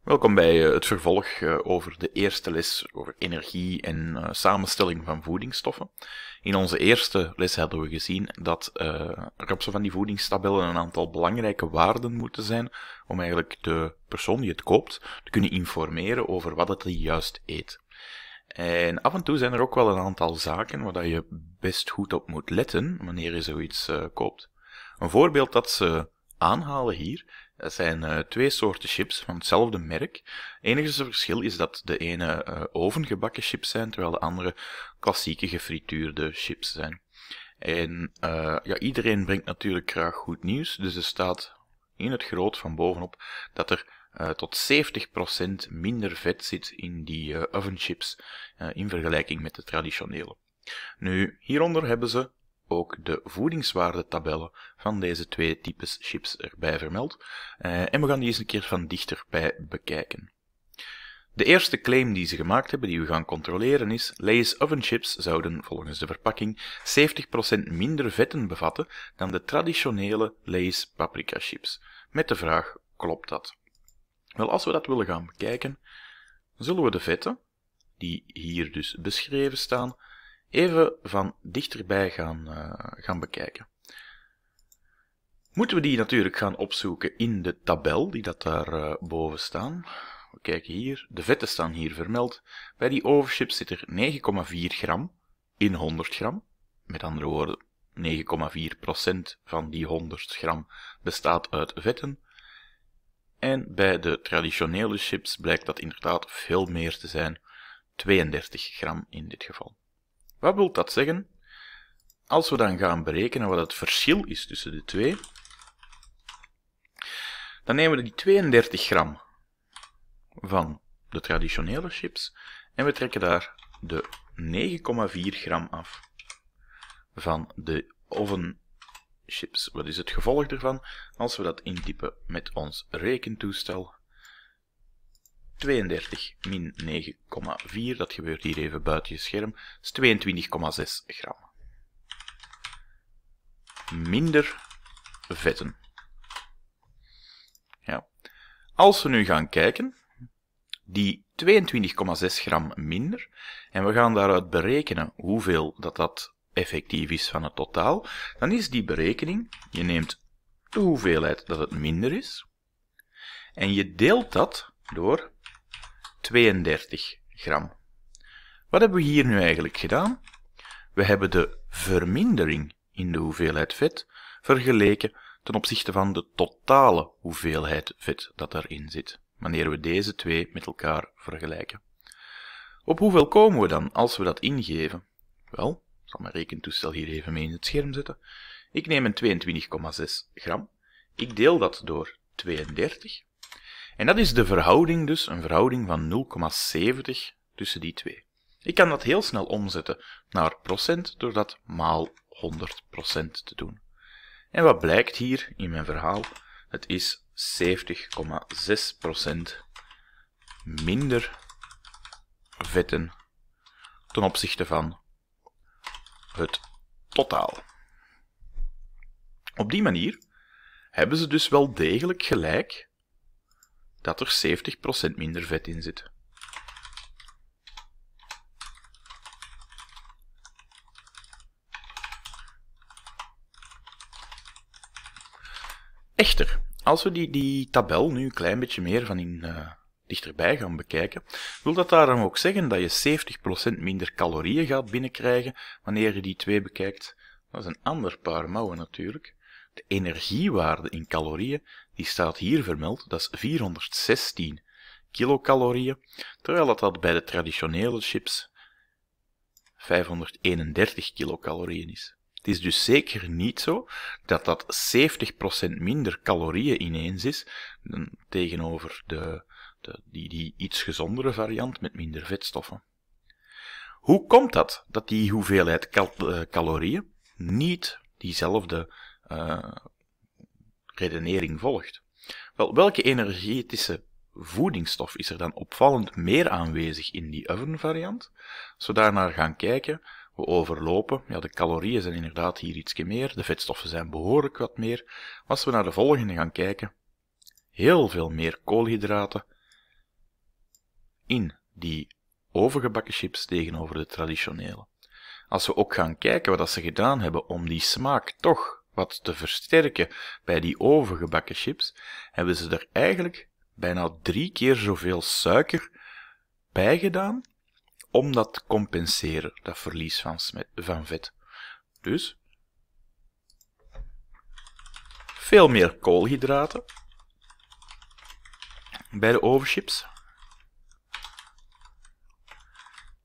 Welkom bij eh, het vervolg eh, over de eerste les over energie en eh, samenstelling van voedingsstoffen. In onze eerste les hadden we gezien dat er op zo van die voedingstabellen een aantal belangrijke waarden moeten zijn om eigenlijk de persoon die het koopt te kunnen informeren over wat het juist eet. En af en toe zijn er ook wel een aantal zaken waar je best goed op moet letten wanneer je zoiets koopt. Een voorbeeld dat ze aanhalen hier zijn eh, twee soorten chips van hetzelfde merk. Enigszins verschil is dat de ene eh, ovengebakken chips zijn, terwijl de andere klassieke gefrituurde chips zijn. En eh, ja, iedereen brengt natuurlijk graag goed nieuws, dus er staat in het groot van bovenop dat er tot 70% minder vet zit in die ovenchips in vergelijking met de traditionele. Nu, hieronder hebben ze ook de voedingswaardetabellen van deze twee types chips erbij vermeld. Eh, en we gaan die eens een keer van dichterbij bekijken. De eerste claim die ze gemaakt hebben, die we gaan controleren, is Lay's oven chips zouden volgens de verpakking 70% minder vetten bevatten dan de traditionele Lay's paprika chips. Met de vraag, klopt dat? Wel, als we dat willen gaan bekijken, zullen we de vetten, die hier dus beschreven staan, even van dichterbij gaan, eh, gaan bekijken. Moeten we die natuurlijk gaan opzoeken in de tabel die dat daar uh, boven staan. We kijken hier, de vetten staan hier vermeld. Bij die overchips zit er 9,4 gram in 100 gram. Met andere woorden, 9,4% van die 100 gram bestaat uit vetten. En bij de traditionele chips blijkt dat inderdaad veel meer te zijn, 32 gram in dit geval. Wat wil dat zeggen? Als we dan gaan berekenen wat het verschil is tussen de twee, dan nemen we die 32 gram van de traditionele chips en we trekken daar de 9,4 gram af van de oven chips. Wat is het gevolg ervan? Als we dat intypen met ons rekentoestel, 32 min 9,4, dat gebeurt hier even buiten je scherm, is 22,6 gram. Minder vetten. Ja. Als we nu gaan kijken, die 22,6 gram minder, en we gaan daaruit berekenen hoeveel dat dat effectief is van het totaal, dan is die berekening, je neemt de hoeveelheid dat het minder is, en je deelt dat door 32 gram. Wat hebben we hier nu eigenlijk gedaan? We hebben de vermindering in de hoeveelheid vet vergeleken ten opzichte van de totale hoeveelheid vet dat daarin zit, wanneer we deze twee met elkaar vergelijken. Op hoeveel komen we dan als we dat ingeven? Wel, ik zal mijn rekentoestel hier even mee in het scherm zetten. Ik neem een 22,6 gram, ik deel dat door 32 en dat is de verhouding dus, een verhouding van 0,70 tussen die twee. Ik kan dat heel snel omzetten naar procent door dat maal 100% te doen. En wat blijkt hier in mijn verhaal? Het is 70,6% minder vetten ten opzichte van het totaal. Op die manier hebben ze dus wel degelijk gelijk dat er 70% minder vet in zit. Echter, als we die, die tabel nu een klein beetje meer van in, eh, dichterbij gaan bekijken, wil dat daarom ook zeggen dat je 70% minder calorieën gaat binnenkrijgen wanneer je die twee bekijkt. Dat is een ander paar mouwen natuurlijk. De energiewaarde in calorieën die staat hier vermeld, dat is 416 kilocalorieën, terwijl dat, dat bij de traditionele chips 531 kilocalorieën is. Het is dus zeker niet zo dat dat 70% minder calorieën ineens is dan tegenover de, de, die, die iets gezondere variant met minder vetstoffen. Hoe komt dat dat die hoeveelheid eh, calorieën niet diezelfde uh, redenering volgt. Wel, welke energetische voedingsstof is er dan opvallend meer aanwezig in die ovenvariant? Als we daarnaar gaan kijken, we overlopen, ja, de calorieën zijn inderdaad hier ietsje meer, de vetstoffen zijn behoorlijk wat meer. Als we naar de volgende gaan kijken, heel veel meer koolhydraten in die overgebakken chips tegenover de traditionele. Als we ook gaan kijken wat ze gedaan hebben om die smaak toch wat te versterken bij die overgebakken chips, hebben ze er eigenlijk bijna drie keer zoveel suiker bij gedaan om dat te compenseren, dat verlies van, van vet. Dus veel meer koolhydraten bij de overchips.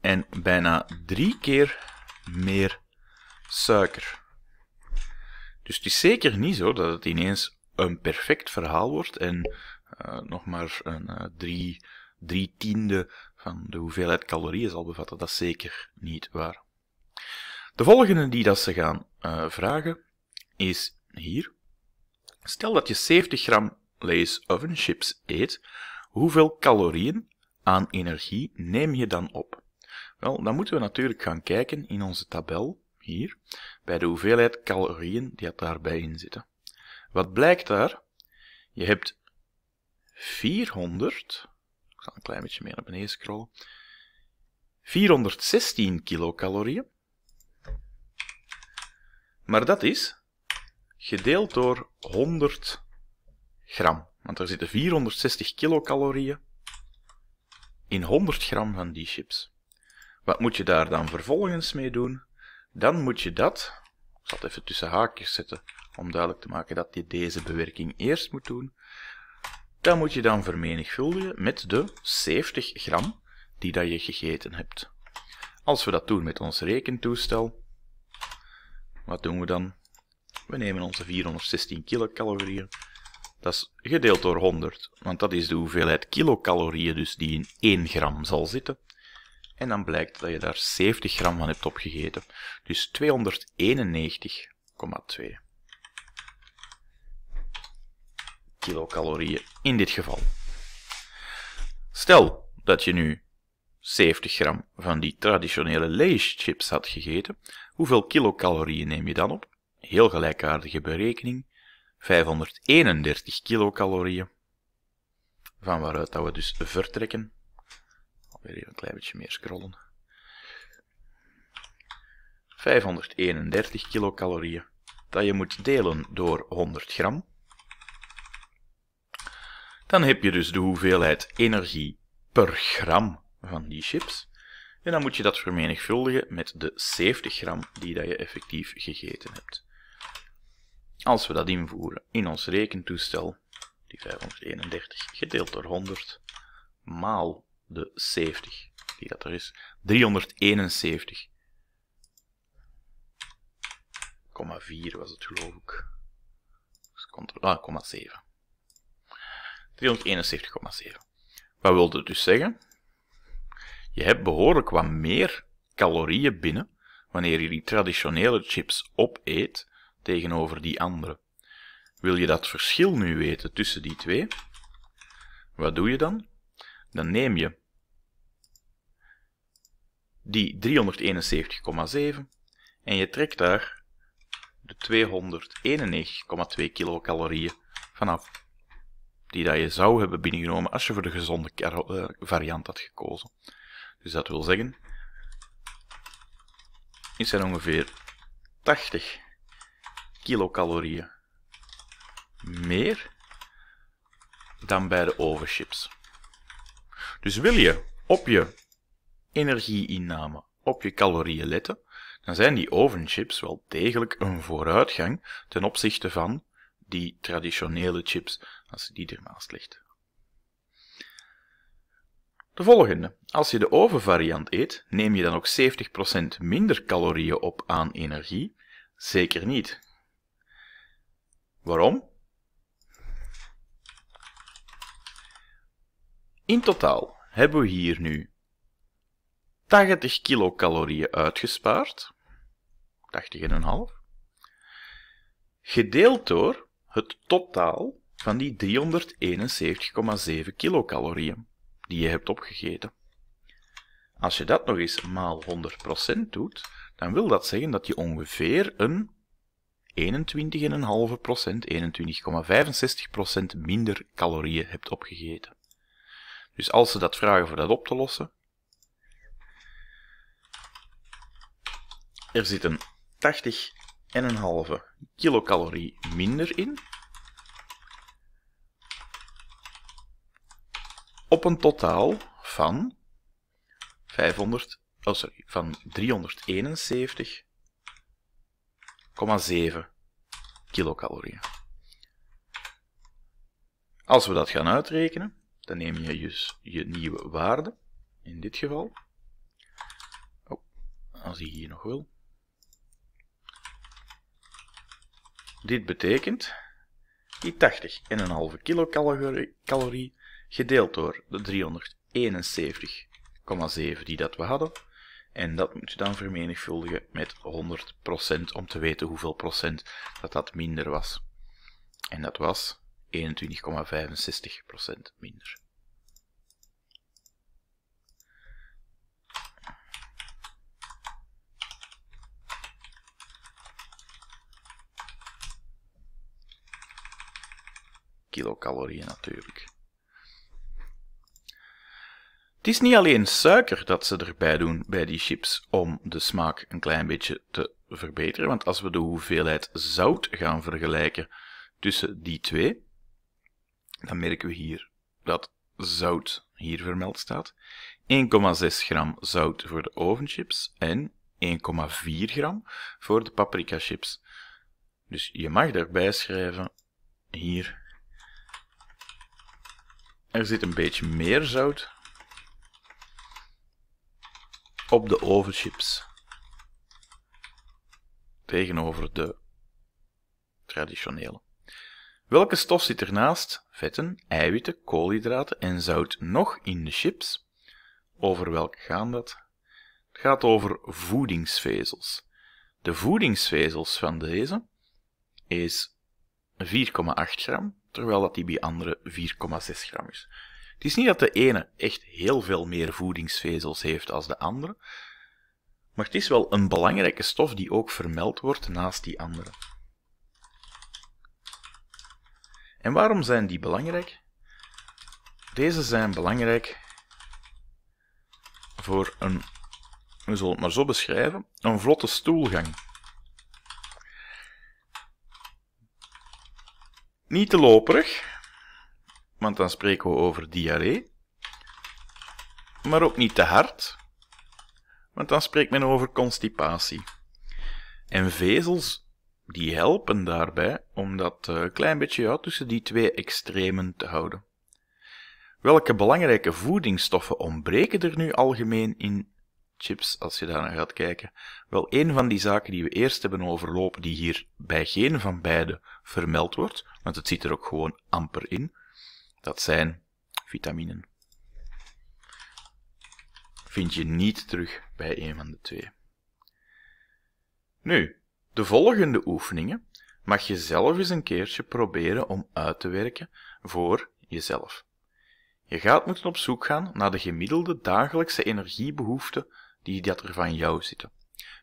En bijna drie keer meer suiker. Dus het is zeker niet zo dat het ineens een perfect verhaal wordt en eh, nog maar een uh, drie, tiende van de hoeveelheid calorieën zal bevatten. Dat is zeker niet waar. De volgende die dat ze gaan eh, vragen is hier. Stel dat je 70 gram Lay's oven chips eet, hoeveel calorieën aan energie neem je dan op? Wel, dan moeten we natuurlijk gaan kijken in onze tabel hier bij de hoeveelheid calorieën die het daarbij in zitten. Wat blijkt daar? Je hebt 400, ik zal een klein beetje meer naar beneden scrollen, 416 kilocalorieën. Maar dat is gedeeld door 100 gram. Want er zitten 460 kilocalorieën in 100 gram van die chips. Wat moet je daar dan vervolgens mee doen? Dan moet je dat, ik zal het even tussen haakjes zetten om duidelijk te maken dat je deze bewerking eerst moet doen. Dan moet je dan vermenigvuldigen met de 70 gram die dat je gegeten hebt. Als we dat doen met ons rekentoestel, wat doen we dan? We nemen onze 416 kilocalorieën. Dat is gedeeld door 100, want dat is de hoeveelheid kilocalorieën dus die in 1 gram zal zitten. En dan blijkt dat je daar 70 gram van hebt opgegeten. Dus 291,2 kilocalorieën in dit geval. Stel dat je nu 70 gram van die traditionele chips had gegeten, hoeveel kilocalorieën neem je dan op? Heel gelijkaardige berekening, 531 kilocalorieën, van waaruit dat we dus vertrekken weer even een klein beetje meer scrollen. 531 kilocalorieën. Dat je moet delen door 100 gram. Dan heb je dus de hoeveelheid energie per gram van die chips. En dan moet je dat vermenigvuldigen met de 70 gram die dat je effectief gegeten hebt. Als we dat invoeren in ons rekentoestel, die 531 gedeeld door 100, maal de 70, die dat er is. 371,4 was het geloof ik. Dus ah, 0,7. 371,7. Wat wilde dat dus zeggen? Je hebt behoorlijk wat meer calorieën binnen wanneer je die traditionele chips opeet tegenover die andere. Wil je dat verschil nu weten tussen die twee? Wat doe je dan? dan neem je die 371,7 en je trekt daar de 291,2 kilocalorieën vanaf. Die dat je zou hebben binnengenomen als je voor de gezonde eh, variant had gekozen. Dus dat wil zeggen, is er ongeveer 80 kilocalorieën meer dan bij de overchips. Dus wil je op je energieinname, op je calorieën letten, dan zijn die ovenchips wel degelijk een vooruitgang ten opzichte van die traditionele chips, als je die ernaast ligt. De volgende. Als je de ovenvariant eet, neem je dan ook 70% minder calorieën op aan energie? Zeker niet. Waarom? In totaal hebben we hier nu 80 kilocalorieën uitgespaard, 80,5, gedeeld door het totaal van die 371,7 kilocalorieën die je hebt opgegeten. Als je dat nog eens maal 100% doet, dan wil dat zeggen dat je ongeveer een 21,5%, 21,65% minder calorieën hebt opgegeten. Dus als ze dat vragen voor dat op te lossen, er zit en een halve kilocalorie minder in. Op een totaal van 500, oh sorry, van 371,7 kilocalorieën. Als we dat gaan uitrekenen, dan neem je dus je nieuwe waarde, in dit geval. Oh, als ik hier nog wil. Dit betekent die 80,5 kilocalorie gedeeld door de 371,7 die dat we hadden. En dat moet je dan vermenigvuldigen met 100% om te weten hoeveel procent dat dat minder was. En dat was 21,65% minder. Kilocalorieën natuurlijk. Het is niet alleen suiker dat ze erbij doen bij die chips om de smaak een klein beetje te verbeteren, want als we de hoeveelheid zout gaan vergelijken tussen die twee, dan merken we hier dat zout hier vermeld staat. 1,6 gram zout voor de ovenchips en 1,4 gram voor de paprika chips. Dus je mag daarbij schrijven, hier, er zit een beetje meer zout op de ovenchips tegenover de traditionele. Welke stof zit ernaast vetten, eiwitten, koolhydraten en zout nog in de chips? Over welke gaan dat? Het gaat over voedingsvezels. De voedingsvezels van deze is 4,8 gram, terwijl dat die bij andere 4,6 gram is. Het is niet dat de ene echt heel veel meer voedingsvezels heeft als de andere, maar het is wel een belangrijke stof die ook vermeld wordt naast die andere. En waarom zijn die belangrijk? Deze zijn belangrijk voor een, we zullen het maar zo beschrijven, een vlotte stoelgang. Niet te loperig, want dan spreken we over diarree. Maar ook niet te hard, want dan spreekt men over constipatie. En vezels die helpen daarbij om dat eh, klein beetje ja, tussen die twee extremen te houden. Welke belangrijke voedingsstoffen ontbreken er nu algemeen in chips, als je daar naar gaat kijken? Wel, een van die zaken die we eerst hebben overlopen, die hier bij geen van beide vermeld wordt, want het zit er ook gewoon amper in, dat zijn vitaminen. Vind je niet terug bij een van de twee. Nu, de volgende oefeningen mag je zelf eens een keertje proberen om uit te werken voor jezelf. Je gaat moeten op zoek gaan naar de gemiddelde dagelijkse energiebehoeften die dat er van jou zitten.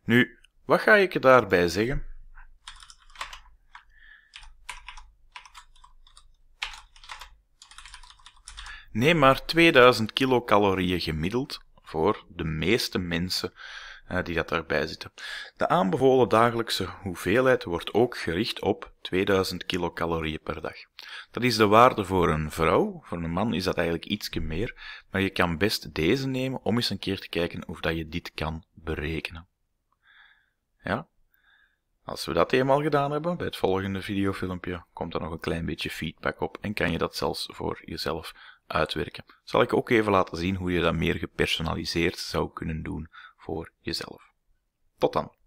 Nu, wat ga ik je daarbij zeggen? Neem maar 2000 kilocalorieën gemiddeld voor de meeste mensen eh, die dat daarbij zitten. De aanbevolen dagelijkse hoeveelheid wordt ook gericht op 2000 kilocalorieën per dag. Dat is de waarde voor een vrouw, voor een man is dat eigenlijk ietsje meer, maar je kan best deze nemen om eens een keer te kijken of dat je dit kan berekenen. Ja? Als we dat eenmaal gedaan hebben, bij het volgende videofilmpje komt er nog een klein beetje feedback op en kan je dat zelfs voor jezelf uitwerken. Zal ik ook even laten zien hoe je dat meer gepersonaliseerd zou kunnen doen voor jezelf. Tot dan!